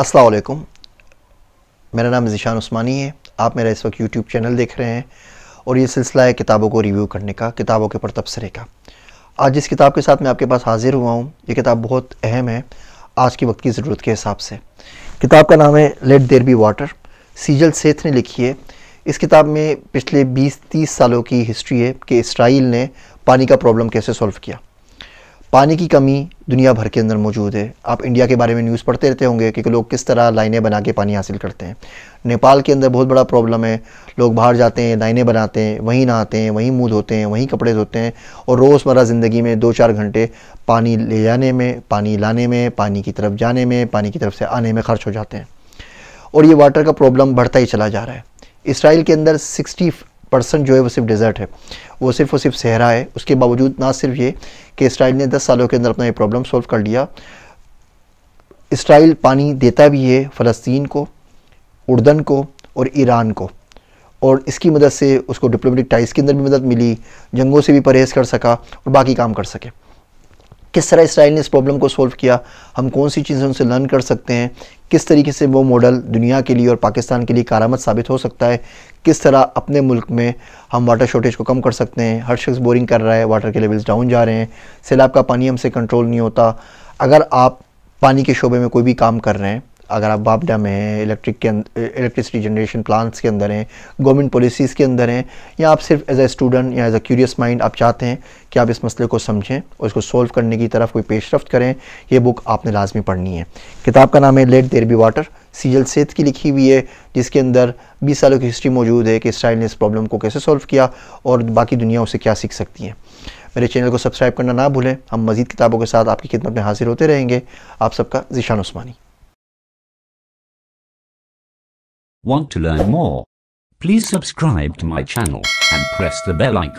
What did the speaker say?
असलकुम मेरा नाम ज़िशान उस्मानी है आप मेरा इस वक्त यूट्यूब चैनल देख रहे हैं और ये सिलसिला है किताबों को रिव्यू करने का किताबों के ऊपर तबसरे का आज जिस किताब के साथ मैं आपके पास हाज़िर हुआ हूँ ये किताब बहुत अहम है आज के वक्त की ज़रूरत के हिसाब से किताब का नाम है Let There Be Water Siegel Seth ने लिखी है इस किताब में पिछले 20-30 सालों की हिस्ट्री है कि इसराइल ने पानी का प्रॉब्लम कैसे सॉल्व किया पानी की कमी दुनिया भर के अंदर मौजूद है आप इंडिया के बारे में न्यूज़ पढ़ते रहते होंगे कि लोग किस तरह लाइनें बना के पानी हासिल करते हैं नेपाल के अंदर बहुत बड़ा प्रॉब्लम है लोग बाहर जाते हैं लाइनें बनाते हैं वहीं नहाते हैं वहीं मुँह धोते हैं वहीं कपड़े धोते हैं और रोज़मर्रा ज़िंदगी में दो चार घंटे पानी ले जाने में पानी लाने में पानी की तरफ जाने में पानी की तरफ से आने में खर्च हो जाते हैं और ये वाटर का प्रॉब्लम बढ़ता ही चला जा रहा है इसराइल के अंदर सिक्सटी पर्सन जो है वो सिर्फ डेजर्ट है वो सिर्फ वो सिर्फ सहरा है उसके बावजूद ना सिर्फ ये कि इसराइल ने दस सालों के अंदर अपना ये प्रॉब्लम सॉल्व कर लिया इसराइल पानी देता भी है फ़लस्तीन को उर्दन को और ईरान को और इसकी मदद से उसको डिप्लोमेटिक टाइज़ के अंदर भी मदद मिली जंगों से भी परहेज़ कर सका और बाकी काम कर सके किस तरह इसराइल ने इस प्रॉब्लम को सॉल्व किया हम कौन सी चीज़ें उनसे लर्न कर सकते हैं किस तरीके से वो मॉडल दुनिया के लिए और पाकिस्तान के लिए कारामद साबित हो सकता है किस तरह अपने मुल्क में हम वाटर शॉर्टेज को कम कर सकते हैं हर शख्स बोरिंग कर रहा है वाटर के लेवल्स डाउन जा रहे हैं सैलाब का पानी हमसे कंट्रोल नहीं होता अगर आप पानी के शोबे में कोई भी काम कर रहे हैं अगर आप बाबडा में हैं इलेक्ट्रिक के इलेक्ट्रिसिटी जनरेशन प्लान्स के अंदर हैं गवर्नमेंट पॉलिसीज़ के अंदर हैं या आप सिर्फ एज ए स्टूडेंट या एज अ क्यूरियस माइंड आप चाहते हैं कि आप इस मसले को समझें और इसको सॉल्व करने की तरफ कोई पेशरफ करें ये बुक आपने लाजमी पढ़नी है किताब का नाम है Let There Be Water Siegel Seth की लिखी हुई है जिसके अंदर बीस सालों की हिस्ट्री मौजूद है कि इसराइल ने इस प्रॉब्लम को कैसे सॉल्व किया और बाकी दुनिया उसे क्या सीख सकती है मेरे चैनल को सब्सक्राइब करना ना भूलें हम मज़ीद किताबों के साथ आपकी खिदमत में हाजिर होते रहेंगे आप सबका जिशान उस्मानी Want to learn more? Please subscribe to my channel and press the bell icon.